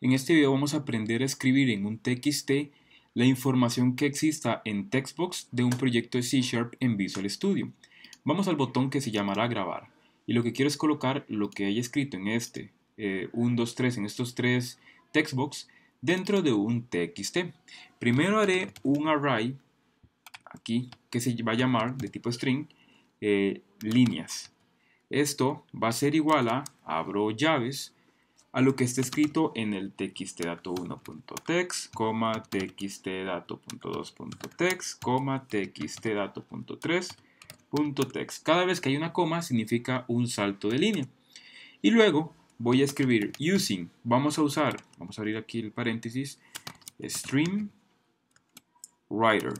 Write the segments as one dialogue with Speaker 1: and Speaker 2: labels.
Speaker 1: En este video vamos a aprender a escribir en un TXT la información que exista en Textbox de un proyecto de C Sharp en Visual Studio. Vamos al botón que se llamará grabar y lo que quiero es colocar lo que haya escrito en este, 1, 2, 3, en estos tres Textbox dentro de un TXT. Primero haré un array aquí que se va a llamar de tipo string eh, líneas. Esto va a ser igual a, abro llaves, a lo que está escrito en el txtdato 1txt txtdato.2.txt, txtdato.3.txt. Cada vez que hay una coma significa un salto de línea. Y luego voy a escribir using, vamos a usar, vamos a abrir aquí el paréntesis, stream writer.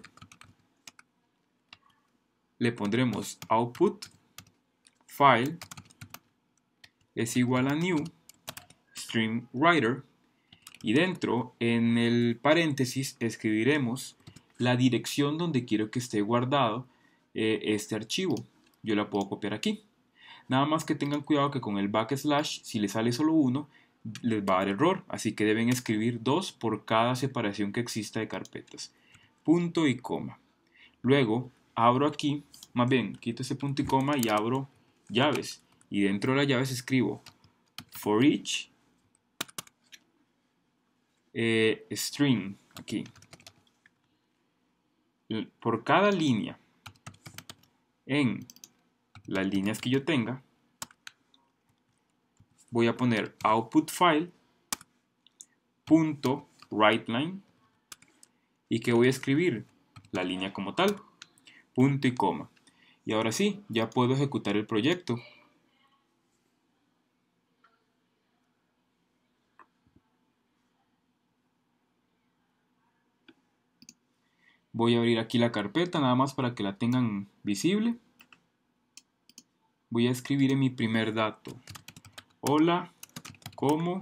Speaker 1: Le pondremos output file es igual a new Stream Writer y dentro en el paréntesis escribiremos la dirección donde quiero que esté guardado eh, este archivo. Yo la puedo copiar aquí. Nada más que tengan cuidado que con el backslash, si le sale solo uno, les va a dar error. Así que deben escribir dos por cada separación que exista de carpetas. Punto y coma. Luego abro aquí, más bien, quito ese punto y coma y abro llaves. Y dentro de las llaves escribo for each eh, string aquí. Por cada línea en las líneas que yo tenga, voy a poner output file punto right line y que voy a escribir la línea como tal, punto y coma. Y ahora sí, ya puedo ejecutar el proyecto Voy a abrir aquí la carpeta nada más para que la tengan visible. Voy a escribir en mi primer dato. Hola, ¿cómo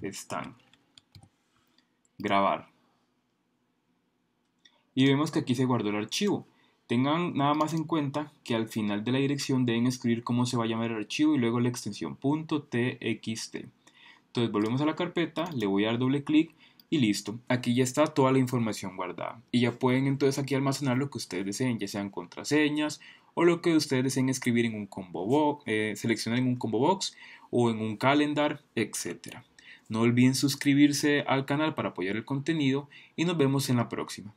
Speaker 1: están? Grabar. Y vemos que aquí se guardó el archivo. Tengan nada más en cuenta que al final de la dirección deben escribir cómo se va a llamar el archivo y luego la extensión .txt. Entonces volvemos a la carpeta, le voy a dar doble clic y listo, aquí ya está toda la información guardada. Y ya pueden entonces aquí almacenar lo que ustedes deseen, ya sean contraseñas o lo que ustedes deseen escribir en un combo box, eh, seleccionar en un combo box o en un calendar, etc. No olviden suscribirse al canal para apoyar el contenido y nos vemos en la próxima.